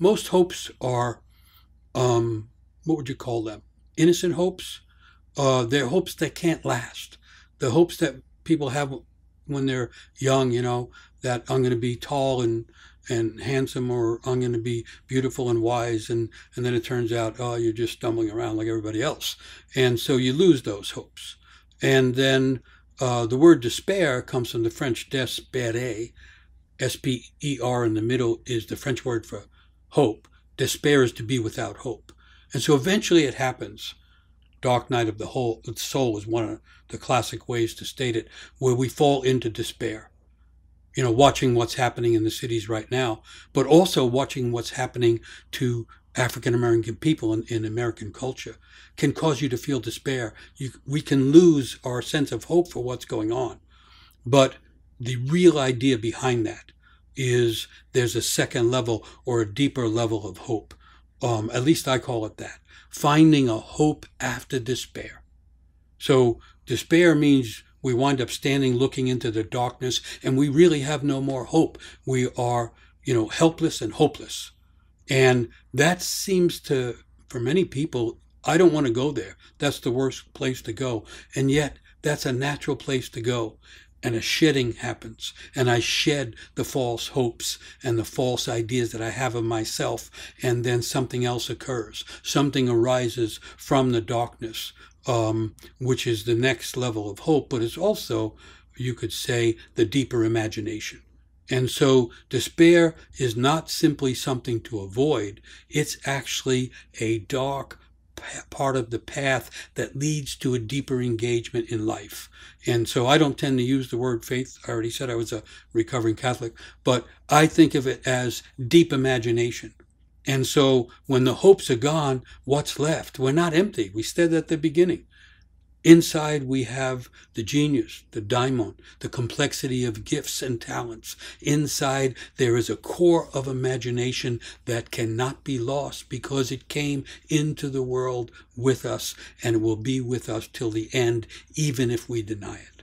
most hopes are, um, what would you call them? Innocent hopes. Uh, they're hopes that can't last. The hopes that people have when they're young, you know, that I'm going to be tall and and handsome, or I'm going to be beautiful and wise, and and then it turns out, oh, you're just stumbling around like everybody else, and so you lose those hopes. And then uh, the word despair comes from the French "désperé," P E R in the middle is the French word for hope. Despair is to be without hope. And so eventually it happens. Dark Night of the whole, Soul is one of the classic ways to state it, where we fall into despair. You know, watching what's happening in the cities right now, but also watching what's happening to African American people in, in, American culture can cause you to feel despair. You, we can lose our sense of hope for what's going on. But the real idea behind that is there's a second level or a deeper level of hope. Um, at least I call it that. Finding a hope after despair. So despair means we wind up standing looking into the darkness and we really have no more hope. We are, you know, helpless and hopeless. And that seems to, for many people, I don't want to go there. That's the worst place to go. And yet, that's a natural place to go and a shedding happens and i shed the false hopes and the false ideas that i have of myself and then something else occurs something arises from the darkness um, which is the next level of hope but it's also you could say the deeper imagination and so despair is not simply something to avoid it's actually a dark part of the path that leads to a deeper engagement in life. And so I don't tend to use the word faith. I already said I was a recovering Catholic, but I think of it as deep imagination. And so when the hopes are gone, what's left? We're not empty. We said at the beginning. Inside, we have the genius, the daimon, the complexity of gifts and talents. Inside, there is a core of imagination that cannot be lost because it came into the world with us and will be with us till the end, even if we deny it.